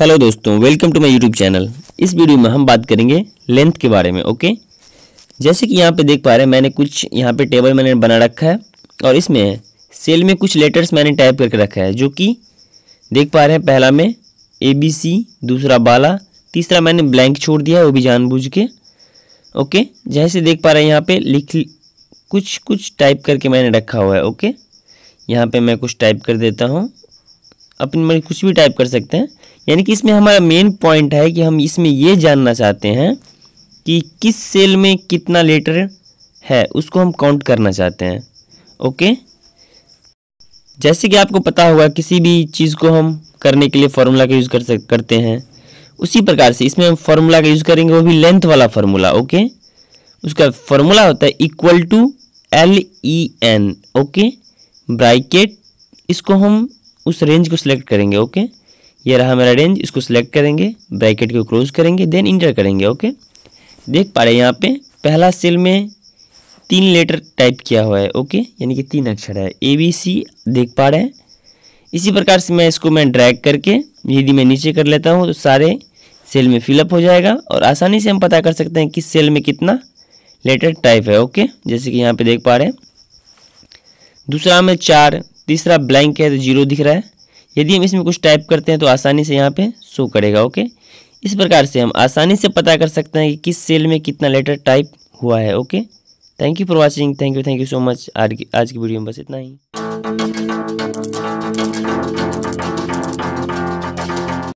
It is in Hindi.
हेलो दोस्तों welcome to my YouTube channel इस वीडियो में हम बात करेंगे लेंथ के बारे में ओके जैसे कि यहाँ पे देख पा रहे हैं मैंने कुछ यहाँ पे टेबल मैंने बना रखा है और इसमें सेल में कुछ लेटर्स मैंने टाइप करके रखा है जो कि देख पा रहे हैं पहला में ए बी सी दूसरा बाला तीसरा मैंने ब्लैंक छोड़ दिया है वो भी जानबूझ के ओके जैसे देख पा रहे हैं यहाँ पर लिख कुछ कुछ टाइप करके मैंने रखा हुआ है ओके यहाँ पर मैं कुछ टाइप कर देता हूँ अपनी मैं मतलब कुछ भी टाइप कर सकते हैं यानी कि इसमें हमारा मेन पॉइंट है कि हम इसमें ये जानना चाहते हैं कि किस सेल में कितना लेटर है उसको हम काउंट करना चाहते हैं ओके जैसे कि आपको पता होगा किसी भी चीज़ को हम करने के लिए फार्मूला का यूज़ कर सक करते हैं उसी प्रकार से इसमें हम फार्मूला का यूज़ करेंगे वो भी लेंथ वाला फार्मूला ओके उसका फार्मूला होता है equal to L E N okay bracket इसको हम उस रेंज को सिलेक्ट करेंगे ओके ये रहा हमारा रेंज इसको सिलेक्ट करेंगे ब्रैकेट को क्लोज करेंगे देन इंटर करेंगे ओके देख पा रहे हैं यहाँ पे पहला सेल में तीन लेटर टाइप किया हुआ है ओके यानी कि तीन अक्षर है ए बी सी देख पा रहे हैं इसी प्रकार से मैं इसको मैं ड्रैग करके यदि मैं नीचे कर लेता हूँ तो सारे सेल में फिलअप हो जाएगा और आसानी से हम पता कर सकते हैं किस सेल में कितना लेटर टाइप है ओके जैसे कि यहाँ पे देख पा रहे हैं दूसरा में चार तीसरा ब्लैंक है तो जीरो दिख रहा है यदि हम इसमें कुछ टाइप करते हैं तो आसानी से यहाँ पे शो करेगा ओके इस प्रकार से हम आसानी से पता कर सकते हैं कि किस सेल में कितना लेटर टाइप हुआ है okay thank you for watching thank you thank you so much आज की वीडियो में बस इतना ही